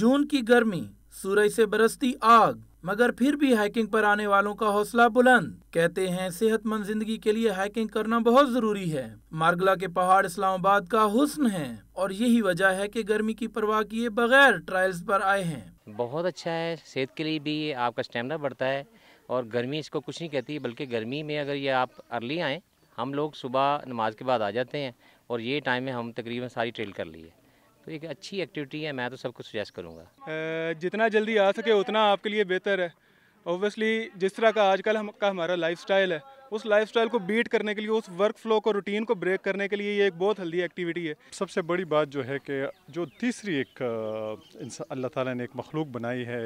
जून की गर्मी सूरज से बरसती आग मगर फिर भी हाइकिंग पर आने वालों का हौसला बुलंद कहते हैं सेहतमंद जिंदगी के लिए हाइकिंग करना बहुत जरूरी है मार्गला के पहाड़ इस्लामाबाद का हुस्न है और यही वजह है कि गर्मी की परवाह किए बगैर ट्रायल्स पर आए हैं बहुत अच्छा है सेहत के लिए भी आपका स्टेमिना बढ़ता है और गर्मी इसको कुछ नहीं कहती बल्कि गर्मी में अगर ये आप अर्ली आए हम लोग सुबह नमाज के बाद आ जाते हैं और ये टाइम में हम तकरीबन सारी ट्रेल कर ली है तो एक अच्छी एक्टिविटी है मैं तो सबको सजेस्ट करूँगा जितना जल्दी आ सके उतना आपके लिए बेहतर है ऑब्वियसली जिस तरह का आजकल हम का हमारा लाइफस्टाइल है उस लाइफस्टाइल को बीट करने के लिए उस वर्क फ्लो को रूटीन को ब्रेक करने के लिए ये एक बहुत हेल्दी एक्टिविटी है सबसे बड़ी बात जो है कि जो तीसरी एक अल्लाह ताला ने एक मखलूक बनाई है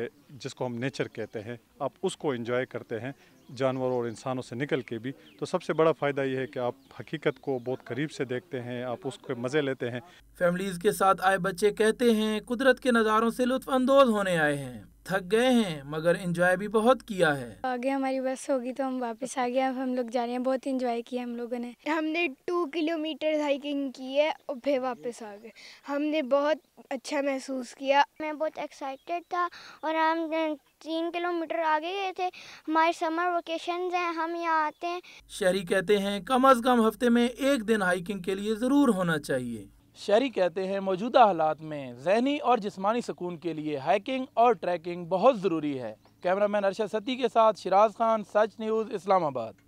जिसको हम नेचर कहते हैं आप उसको इंजॉय करते हैं जानवरों और इंसानों से निकल के भी तो सबसे बड़ा फ़ायदा ये है कि आप हकीकत को बहुत करीब से देखते हैं आप उसके मज़े लेते हैं फैमिलीज़ के साथ आए बच्चे कहते हैं कुदरत के नज़ारों से लुत्फानंदोज़ होने आए हैं थक गए हैं मगर इंजॉय भी बहुत किया है आगे हमारी बस होगी तो हम वापस आ गए अब हम लोग जा रहे हैं बहुत इंजॉय किया हम लोगों ने हमने टू किलोमीटर हाइकिंग की है और फिर वापस आ गए हमने बहुत अच्छा महसूस किया मैं बहुत एक्साइटेड था और हम तीन किलोमीटर आगे गए थे हमारे समर वोकेशन हैं हम यहाँ आते हैं शहरी कहते हैं कम अज कम हफ्ते में एक दिन हाइकिंग के लिए जरूर होना चाहिए शहरी कहते हैं मौजूदा हालात में जहनी और जिस्मानी सुकून के लिए हाइकिंग और ट्रैकिंग बहुत ज़रूरी है कैमरामैन अरशद सती के साथ शिराज खान सच न्यूज़ इस्लामाबाद